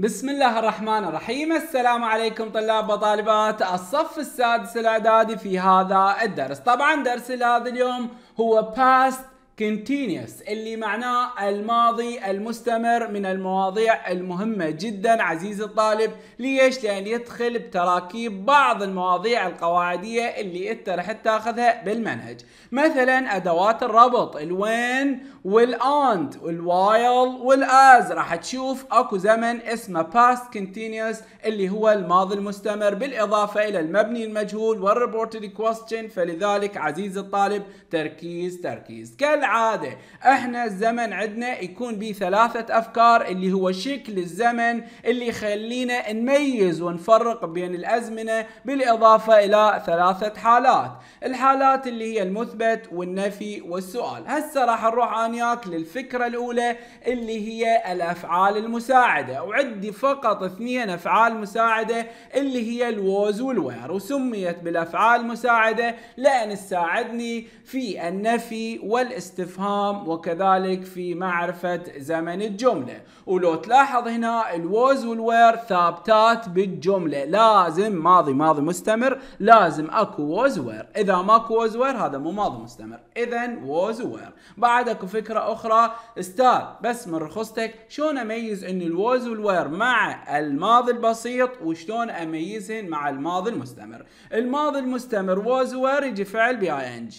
بسم الله الرحمن الرحيم السلام عليكم طلاب وطالبات الصف السادس الاعدادي في هذا الدرس طبعا درس هذا اليوم هو past continuous اللي معناه الماضي المستمر من المواضيع المهمة جدا عزيزي الطالب ليش؟ لأن يدخل بتراكيب بعض المواضيع القواعدية اللي انت راح تاخذها بالمنهج مثلا أدوات الربط الوين والأند والوايل والأز راح تشوف أكو زمن اسمه past continuous اللي هو الماضي المستمر بالإضافة إلى المبني المجهول والريبورتد question فلذلك عزيزي الطالب تركيز تركيز كالعادة كالعادة احنا الزمن عندنا يكون به ثلاثة افكار اللي هو شكل الزمن اللي يخلينا نميز ونفرق بين الازمنة بالاضافة الى ثلاثة حالات الحالات اللي هي المثبت والنفي والسؤال هسه راح نروح انياك للفكرة الاولى اللي هي الافعال المساعدة وعندي فقط اثنين افعال مساعدة اللي هي الوز والوير وسميت بالافعال المساعدة لان تساعدني في النفي والاستفادة الاستفهام وكذلك في معرفة زمن الجملة ولو تلاحظ هنا الوز والوير ثابتات بالجملة لازم ماضي ماضي مستمر لازم اكو ووز وير اذا ماكو ووز وير هذا مو ماضي مستمر اذا ووز وير بعد اكو فكرة اخرى استاذ بس من رخصتك شلون اميز ان الوز والوير مع الماضي البسيط وشلون اميزهن مع الماضي المستمر الماضي المستمر ووز وير يجي فعل بي اي انج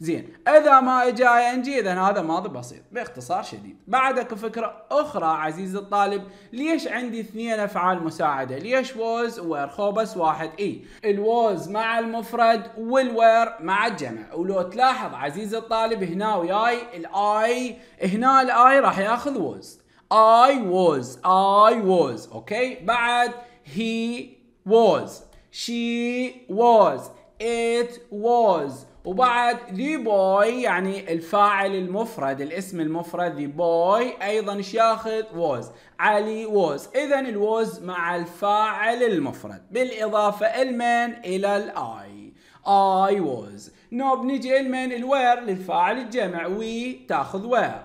زين اذا ما اجى اي ان جي اذا هذا ماضي بسيط باختصار شديد بعدك فكره اخرى عزيزي الطالب ليش عندي اثنين افعال مساعده ليش ووز وير خوبس واحد اي الووز مع المفرد والوير مع الجمع ولو تلاحظ عزيزي الطالب هنا وياي الاي هنا الاي راح ياخذ ووز اي ووز اي ووز اوكي بعد هي ووز شي ووز ات ووز وبعد ذي بوي يعني الفاعل المفرد الاسم المفرد ذي بوي ايضا ايش ياخذ ووز علي ووز اذا الووز مع الفاعل المفرد بالاضافه المن الى الاي اي ووز نو بنجي المن الوير للفاعل الجمع وي تاخذ وير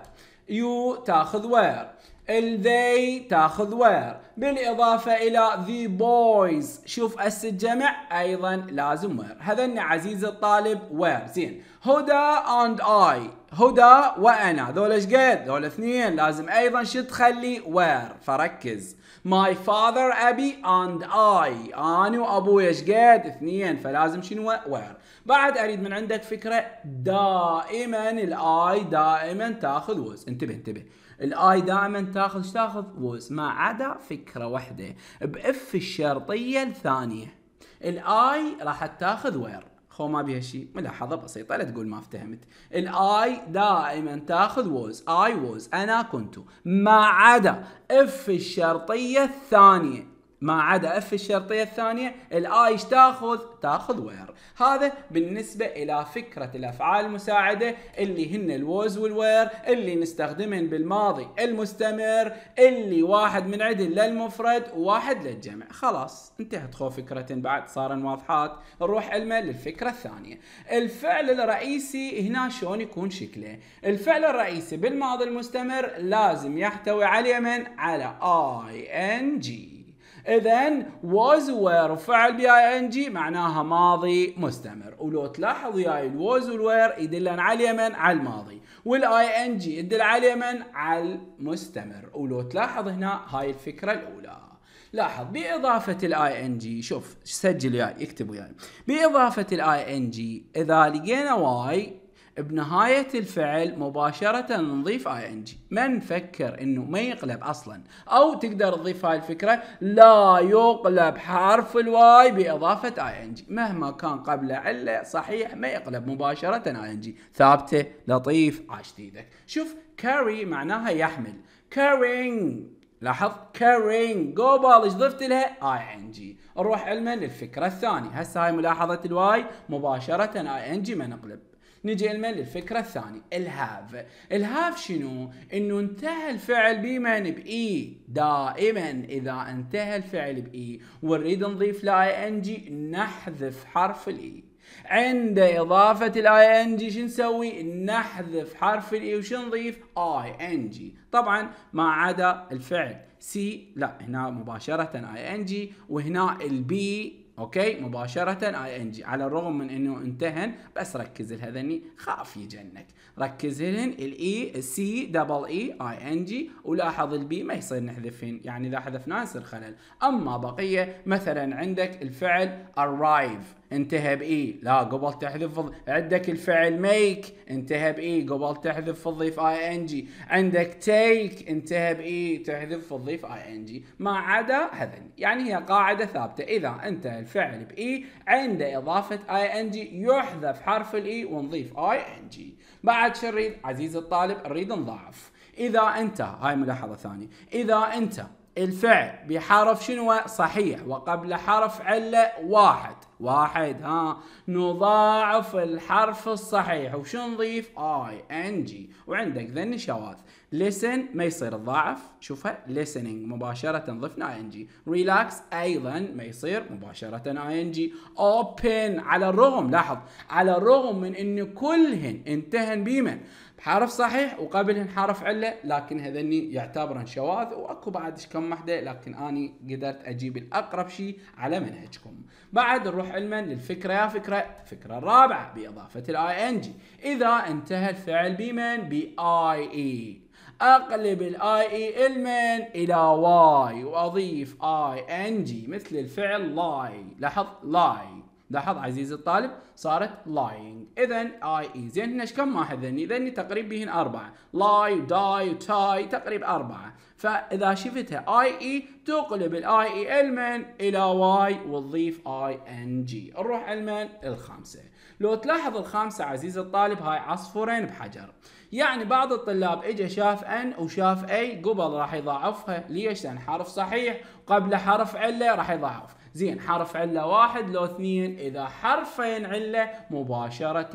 يو تاخذ وير ال they تاخذ وير بالإضافة إلى the boys شوف الجمع أيضا لازم وير هذا عزيز الطالب وير زين هدى and I هدى وأنا ذول ايش قد؟ ذول اثنين لازم أيضا شو تخلي وير فركز my father أبي and I أنا وأبوي ايش قد؟ اثنين فلازم شنو وير بعد أريد من عندك فكرة دائما الآي دائما تاخذ وز انتبه انتبه الاي دائما تاخذ ايش تاخذ ووز ما عدا فكره واحده باف الشرطيه الثانيه الاي راح تاخذ وير خو ما بيها شيء ملاحظه بسيطه لا تقول ما افتهمت الاي دائما تاخذ ووز اي ووز انا كنت ما عدا اف الشرطيه الثانيه ما عدا اف الشرطيه الثانيه الاي ايش تاخذ؟ تاخذ وير، هذا بالنسبه الى فكره الافعال المساعده اللي هن الوز والوير اللي نستخدمهن بالماضي المستمر اللي واحد من عدل للمفرد وواحد للجمع، خلاص انتهت خو فكره بعد صارن واضحات، نروح علمه للفكره الثانيه. الفعل الرئيسي هنا شلون يكون شكله؟ الفعل الرئيسي بالماضي المستمر لازم يحتوي على من؟ على اي ان جي. اذا was were فعل بي ان جي معناها ماضي مستمر ولو تلاحظ وياي الوز والوير يدلن على اليمن على الماضي والاي ان جي يدل على اليمن على المستمر ولو تلاحظ هنا هاي الفكره الاولى لاحظ بإضافة الاي ان جي شوف سجل وياي اكتب وياي بإضافة الاي ان جي إذا لقينا واي بنهاية الفعل مباشرة نضيف اي ان جي ما نفكر انه ما يقلب اصلا او تقدر تضيف هاي الفكرة لا يقلب حرف الواي باضافة اي ان جي مهما كان قبله علة صحيح ما يقلب مباشرة اي ان جي ثابتة لطيف عاش ايدك شوف carry معناها يحمل carrying لاحظ carrying جو بالج ضفت لها اي ان جي نروح علما للفكرة الثانية هسه هاي ملاحظة الواي مباشرة اي ان جي ما نقلب نجي المن للفكرة الثانية الهاف الهاف شنو انه انتهى الفعل بمن بإي دائما اذا انتهى الفعل بإي ونريد نضيف لاي ان جي نحذف حرف الإي عند إضافة الاي ان جي شو نسوي؟ نحذف حرف الاي وش نضيف؟ اي ان جي، طبعا ما عدا الفعل سي لا هنا مباشرة اي ان جي وهنا البي اوكي مباشره اي ان جي على الرغم من انه انتهن بس ركز لهذني خاف يجنك ركز لهن الاي السي دبل اي اي ان جي ولاحظ البي ما يصير نحذفهن يعني اذا حذفناه يصير خلل اما بقيه مثلا عندك الفعل arrive انتهى باي لا قبل تحذف عندك الفعل ميك انتهى باي قبل تحذف تضيف اي ان جي عندك تيك انتهى باي تحذف تضيف اي ان جي ما عدا هذن يعني هي قاعده ثابته اذا انتهى الفعل باي عند اضافه اي ان جي يحذف حرف الاي ونضيف اي ان جي بعد شو عزيز عزيزي الطالب نريد نضاعف اذا انت هاي ملاحظه ثانيه اذا انت الفعل بحرف شنو صحيح وقبل حرف علة واحد واحد ها نضاعف الحرف الصحيح وشو نضيف اي ان جي وعندك ذن شواذ listen ما يصير تضاعف شوفها listening مباشرة ضفنا ان جي relax ايضا ما يصير مباشرة ان جي open على الرغم لاحظ على الرغم من ان كلهن انتهن بمن حرف صحيح وقبلهن حرف عله لكن هذني يعتبرن شواذ واكو بعد كم وحده لكن اني قدرت اجيب الاقرب شيء على منهجكم بعد نروح علما للفكره يا فكره الفكره الرابعه باضافه الاي ان جي اذا انتهى الفعل بمن باي اي اقلب الاي اي المن الى واي واضيف اي ان جي مثل الفعل لاي لاحظ لاي لاحظ عزيزي الطالب صارت lying اذا اي اي زين هنا كم واحد ذني ذني تقريب بهن اربعه لاي die tie تقريب اربعه فاذا شفتها اي اي e، تقلب الاي اي المن الى واي وتضيف اي ان جي نروح المن الخامسه لو تلاحظ الخامسه عزيزي الطالب هاي عصفورين بحجر يعني بعض الطلاب اجى شاف ان وشاف اي قبل راح يضاعفها ليش لان حرف صحيح قبل حرف عله راح يضاعف زين حرف عله واحد لو اثنين اذا حرفين عله مباشره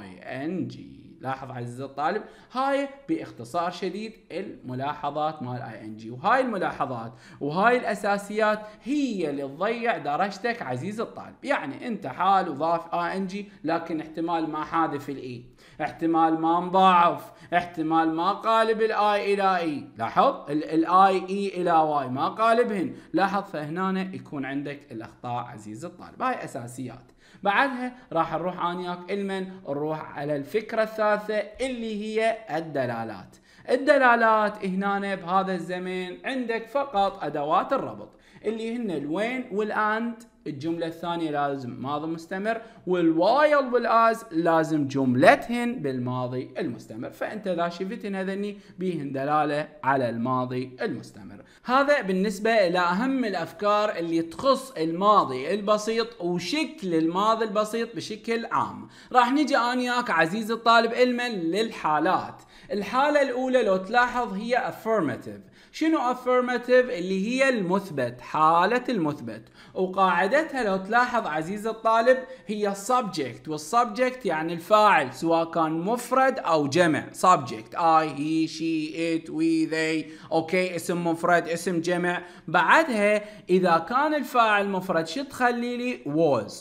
I N G لاحظ عزيزي الطالب هاي باختصار شديد الملاحظات مال اي ان جي وهاي الملاحظات وهاي الاساسيات هي اللي تضيع درجتك عزيزي الطالب يعني انت حال وضاف اي ان جي لكن احتمال ما حادف الاي e، احتمال ما مضاعف احتمال ما قالب الاي الى اي e. لاحظ الاي اي e الى واي ما قالبهن لاحظ فهنا يكون عندك الاخطاء عزيزي الطالب هاي اساسيات بعدها راح نروح انياك المن نروح على الفكره الثالثه اللي هي الدلالات الدلالات هنا بهذا الزمن عندك فقط ادوات الربط اللي هن الوين والاند الجملة الثانية لازم ماضي مستمر والوايل والاز لازم جملتهن بالماضي المستمر فأنت إذا شفتن هذني بيهن دلالة على الماضي المستمر هذا بالنسبة إلى أهم الأفكار اللي تخص الماضي البسيط وشكل الماضي البسيط بشكل عام راح نجي أنياك عزيزي الطالب علما للحالات الحالة الأولى لو تلاحظ هي affirmative شنو افيرماتيف اللي هي المثبت حالة المثبت وقاعدتها لو تلاحظ عزيز الطالب هي subject والsubject يعني الفاعل سواء كان مفرد او جمع subject I he she it we they اوكي اسم مفرد اسم جمع بعدها اذا كان الفاعل مفرد شو تخلي لي was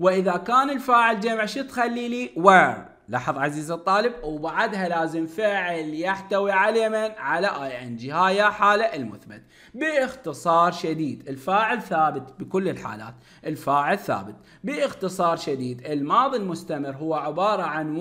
واذا كان الفاعل جمع شو تخلي لي were لاحظ عزيزي الطالب وبعدها لازم فعل يحتوي على من؟ على اي ان جي هاي حالة المثبت باختصار شديد الفاعل ثابت بكل الحالات الفاعل ثابت باختصار شديد الماضي المستمر هو عبارة عن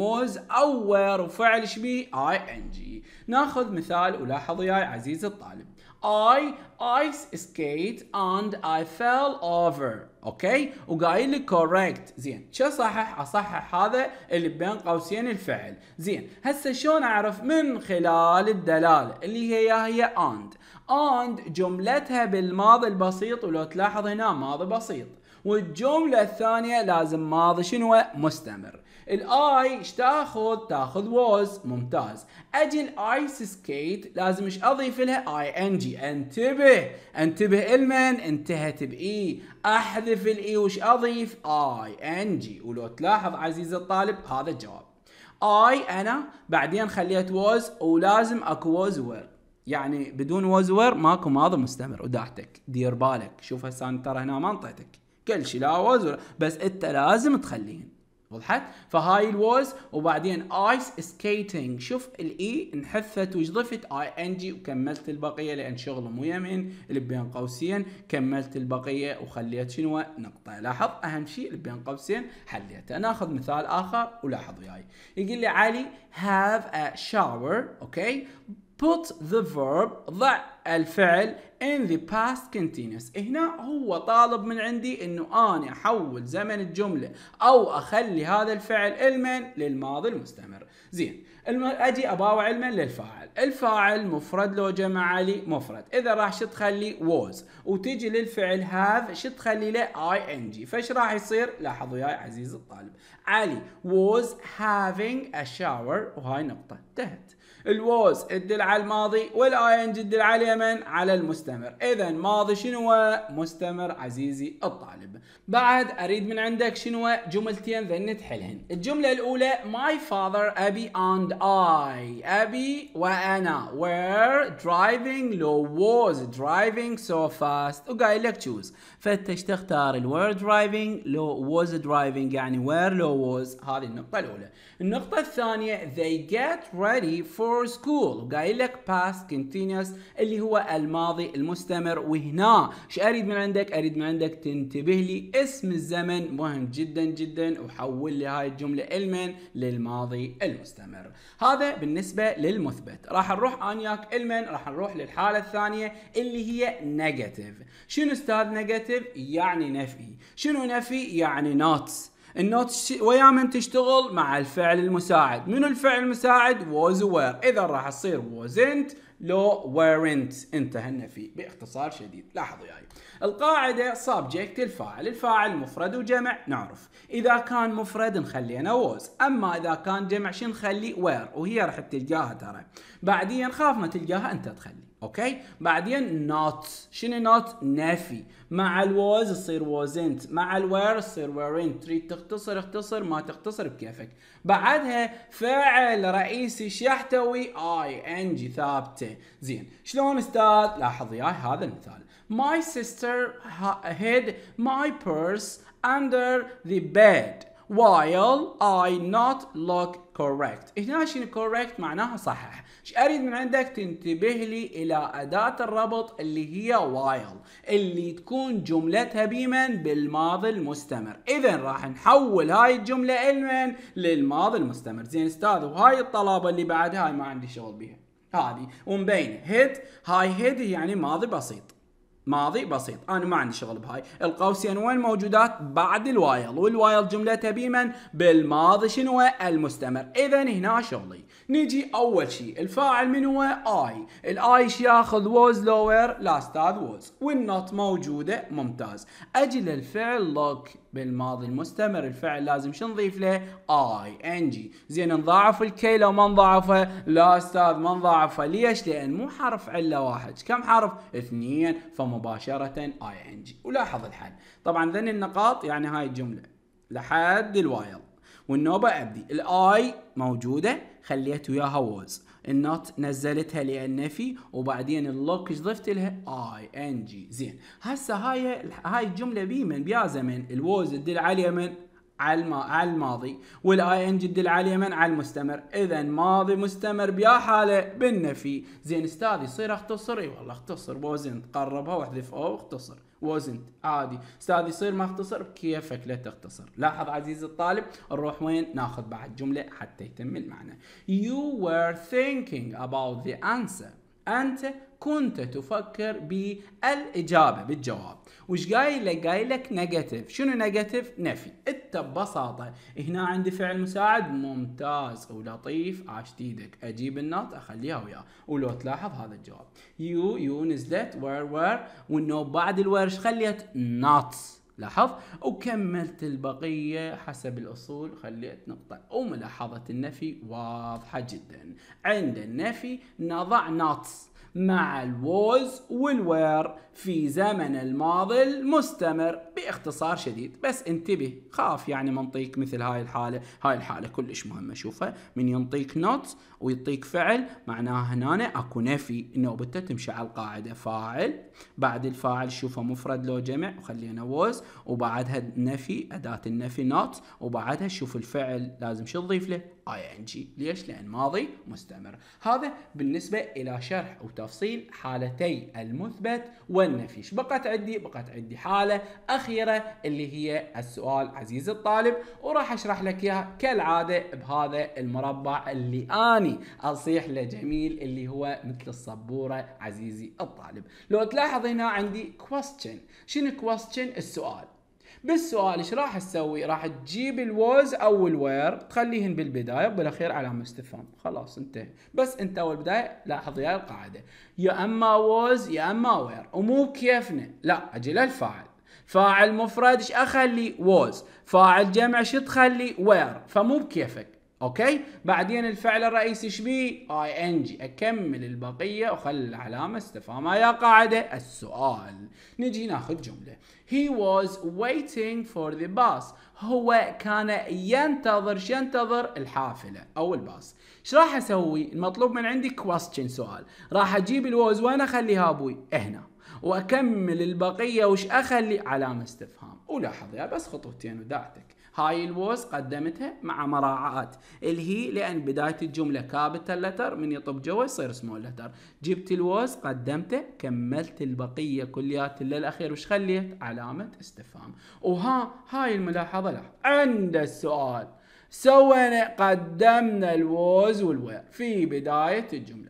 او وير وفعل شبيه اي ان جي ناخذ مثال ولاحظ وياي عزيزي الطالب I ice skate and I fell over اوكي وقايل لي correct زين شو صحح اصحح هذا اللي بين قوسين الفعل زين هسه شلون اعرف من خلال الدلاله اللي هي يا هي and and جملتها بالماضي البسيط ولو تلاحظ هنا ماضي بسيط والجمله الثانيه لازم ماضي شنو مستمر الاي ايش تاخذ؟ تاخذ was ممتاز اجي الايس سكيت لازم ايش اضيف لها اي ان جي انتبه انتبه المن انتهت باي e. احذف الاي e. وش اضيف اي ان جي ولو تلاحظ عزيزي الطالب هذا الجواب اي انا بعدين خليت was ولازم اكو was were يعني بدون were ماكو ماضي مستمر وداعتك دير بالك شوف هسه ترى هنا ما انطيتك كل شيء لا was بس انت لازم تخليهن وضحت فهاي الوز وبعدين ايس سكيتنج شوف الاي e انحثت وضفت اي ان جي وكملت البقيه لان شغل مو يمين اللي بين قوسين كملت البقيه وخليت شنو نقطه لاحظ اهم شيء اللي بين قوسين حليته ناخذ مثال اخر ولاحظ وياي يقول لي علي هاف ا شاور اوكي put the verb ضع الفعل in the past continuous هنا هو طالب من عندي انه انا احول زمن الجملة او اخلي هذا الفعل المن للماضي المستمر زين اجي اباوع المن للفاعل الفاعل مفرد لو جمع لي مفرد اذا راح شو تخلي was وتجي للفعل have شو تخلي له ing فايش راح يصير لاحظ وياي عزيزي الطالب علي was having a shower وهاي نقطة انتهت الوز تدل على الماضي والاي ان تدل على اليمن على المستمر اذا ماضي شنو مستمر عزيزي الطالب بعد اريد من عندك شنو جملتين ذن تحلهن الجمله الاولى ماي فاذر ابي اند اي ابي وانا وير درايفنج لو ووز درايفنج سو فاست وقايل لك تشوز فتش تختار الـ were driving لو was driving يعني where لو was هذه النقطة الأولى النقطة الثانية they get ready for school قايل لك past continuous اللي هو الماضي المستمر وهنا ايش أريد من عندك أريد من عندك تنتبه لي اسم الزمن مهم جدا جدا وحول لي هاي الجملة المن للماضي المستمر هذا بالنسبة للمثبت راح نروح أنياك المن راح نروح للحالة الثانية اللي هي negative شنو استاذ negative نيجاتيف يعني نفي شنو نفي يعني نوت النوت ويا من تشتغل مع الفعل المساعد منو الفعل المساعد was were اذا راح تصير wasn't لو weren't انتهى النفي باختصار شديد لاحظوا ياي يعني. القاعدة subject الفاعل الفاعل مفرد وجمع نعرف إذا كان مفرد نخلينا was أما إذا كان جمع شنو نخلي were وهي راح تلقاها ترى بعدين خاف ما تلقاها أنت تخلي اوكي بعدين نوت شنو نوت نفي مع الواز تصير وازنت مع الوير تصير ويرنت تريد تختصر اختصر ما تختصر بكيفك بعدها فعل رئيسي ايش يحتوي اي ان جي ثابته زين شلون استاذ لاحظ يا هذا المثال my sister hid my purse under the bed while I not look correct هنا شنو correct معناها صحح اريد من عندك تنتبه لي الى اداة الربط اللي هي وايل اللي تكون جملتها بمن بالماضي المستمر اذا راح نحول هاي الجملة لمن للماضي المستمر زين استاذ وهاي الطلبة اللي بعدها هاي ما عندي شغل بها هذه ومبينه هيد هاي هيد يعني ماضي بسيط ماضي بسيط انا ما عندي شغل بهاي القوسين وين موجودات بعد الوايل والوايل جملتها بمن بالماضي شنو المستمر اذا هنا شغلي نجي اول شيء الفاعل من هو اي الاي ياخذ ووز لوير لاست ووز والنوت موجوده ممتاز اجل الفعل لوك بالماضي المستمر الفعل لازم شو نضيف له اي ان جي زين نضاعف الكي لو ما نضاعفه لا استاذ ما نضاعفه ليش لان مو حرف عله واحد كم حرف اثنين فمباشره اي ان جي ولاحظ الحل طبعا ذني النقاط يعني هاي الجمله لحد الوايل والنوبه ابدي الاي موجوده خليت وياها ووز النوت نزلتها للنفي وبعدين اللوك ضفت لها اي ان جي زين هسه هاي هاي الجمله بي من بيا زمن الوز تدل على اليمن على الماضي والاي ان جي تدل على اليمن على المستمر اذا ماضي مستمر بيا حاله بالنفي زين استاذ يصير اختصر اي والله اختصر بوزن قربها واحذف او اختصر wasn't عادي استاذ يصير ما اختصر بكيفك لا تختصر لاحظ عزيزي الطالب نروح وين ناخذ بعد جملة حتى يتم المعنى you were thinking about the answer أنت كنت تفكر بالإجابة بالجواب وش قايل قايلك نيجاتيف شنو نيجاتيف نفي انت ببساطه هنا عندي فعل مساعد ممتاز ولطيف عاشت ايدك اجيب النط اخليها وياه ولو تلاحظ هذا الجواب يو يو نزلت وير وير والنو بعد الوير خليت نوتس لاحظ وكملت البقية حسب الأصول خليت نقطة وملاحظة النفي واضحة جدا عند النفي نضع نوتس مع الوز والوير في زمن الماضي المستمر باختصار شديد بس انتبه خاف يعني ما مثل هاي الحالة هاي الحالة كلش مهمة شوفها من ينطيك نوت ويعطيك فعل معناها هنا اكو نفي نوبته تمشي على القاعدة فاعل بعد الفاعل شوفه مفرد لو جمع وخلينا وز وبعدها نفي أداة النفي نوت وبعدها شوف الفعل لازم شو تضيف له اي ان جي ليش لان ماضي مستمر هذا بالنسبه الى شرح وتفصيل حالتي المثبت والنفي بقت عندي بقت عندي حاله اخيره اللي هي السؤال عزيزي الطالب وراح اشرح لك اياها كالعاده بهذا المربع اللي اني اصيح له جميل اللي هو مثل الصبوره عزيزي الطالب لو تلاحظ هنا عندي question شنو question السؤال بالسؤال ايش راح تسوي؟ راح تجيب الوز او الوير تخليهن بالبدايه وبالاخير علامه استفهام خلاص انتهى بس انت اول بدايه لاحظ يا القاعده يا اما وز يا اما وير ومو بكيفنا لا اجي للفاعل فاعل مفرد ايش اخلي ووز فاعل جمع ايش تخلي وير فمو بكيفك اوكي بعدين الفعل الرئيسي ايش شبيه اي ان جي اكمل البقيه وخل العلامه استفهام يا قاعده السؤال نجي ناخذ جمله هي واز ويتنج فور ذا باص هو كان ينتظر ينتظر الحافله او الباص ايش راح اسوي المطلوب من عندي كويستشن سؤال راح اجيب الوز وين اخليها ابوي هنا واكمل البقيه وش اخلي علامه استفهام ولاحظ يا بس خطوتين ودعتك هاي الوز قدمتها مع مراعاة هي لأن بداية الجملة كابيتال لتر من يطب جوا يصير سمول لتر جبت الوز قدمته كملت البقية كليات للأخير وش خليت علامة استفهام وها هاي الملاحظة لا عند السؤال سوينا قدمنا الوز والوير في بداية الجملة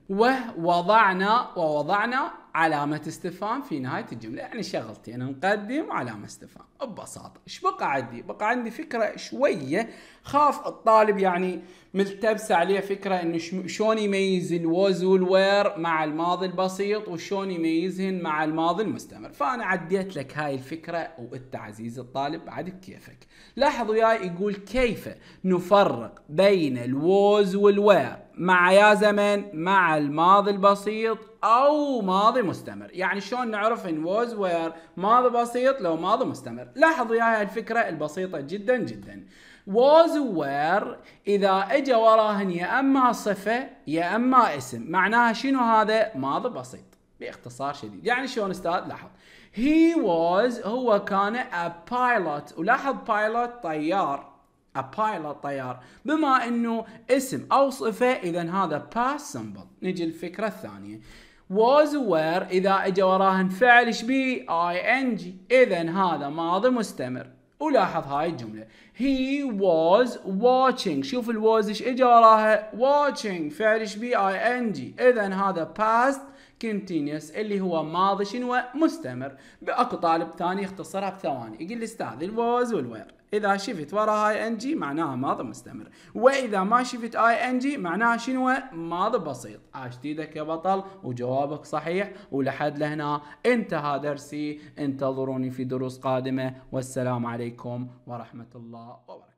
ووضعنا ووضعنا علامة استفهام في نهاية الجملة يعني شغلتي أنا نقدم علامة استفهام ببساطة إيش بقى عندي بقى عندي فكرة شوية خاف الطالب يعني ملتبسة عليه فكرة إنه شلون يميز الوز والوير مع الماضي البسيط وشلون يميزهن مع الماضي المستمر فأنا عديت لك هاي الفكرة وأنت عزيز الطالب بعد بكيفك لاحظ وياي يقول كيف نفرق بين الوز والوير مع يا زمن مع الماضي البسيط او ماضي مستمر يعني شلون نعرف ان was وير ماضي بسيط لو ماضي مستمر لاحظوا وياي الفكره البسيطه جدا جدا was وير اذا اجى وراهن يا اما صفه يا اما اسم معناها شنو هذا ماضي بسيط باختصار شديد يعني شلون استاذ لاحظ هي was هو كان ا بايلوت ولاحظ بايلوت طيار a pilot طيار بما انه اسم او صفه اذا هذا past simple نجي الفكره الثانيه was were اذا اجى وراهن فعل ايش بي اي ان جي اذا هذا ماضي مستمر ولاحظ هاي الجمله he was watching شوف ال was ايش اجى وراها watching فعل ايش بي اي ان جي اذا هذا past continuous اللي هو ماضي شنو مستمر اكو طالب ثاني يختصرها بثواني يقول لي استاذ was والوير اذا شفت ورا اي ان جي معناها ماضي مستمر واذا ما شفت اي ان جي معناها شنو ماضي بسيط عاشت ايدك يا بطل وجوابك صحيح ولحد لهنا انتهى درسي انتظروني في دروس قادمه والسلام عليكم ورحمه الله وبركاته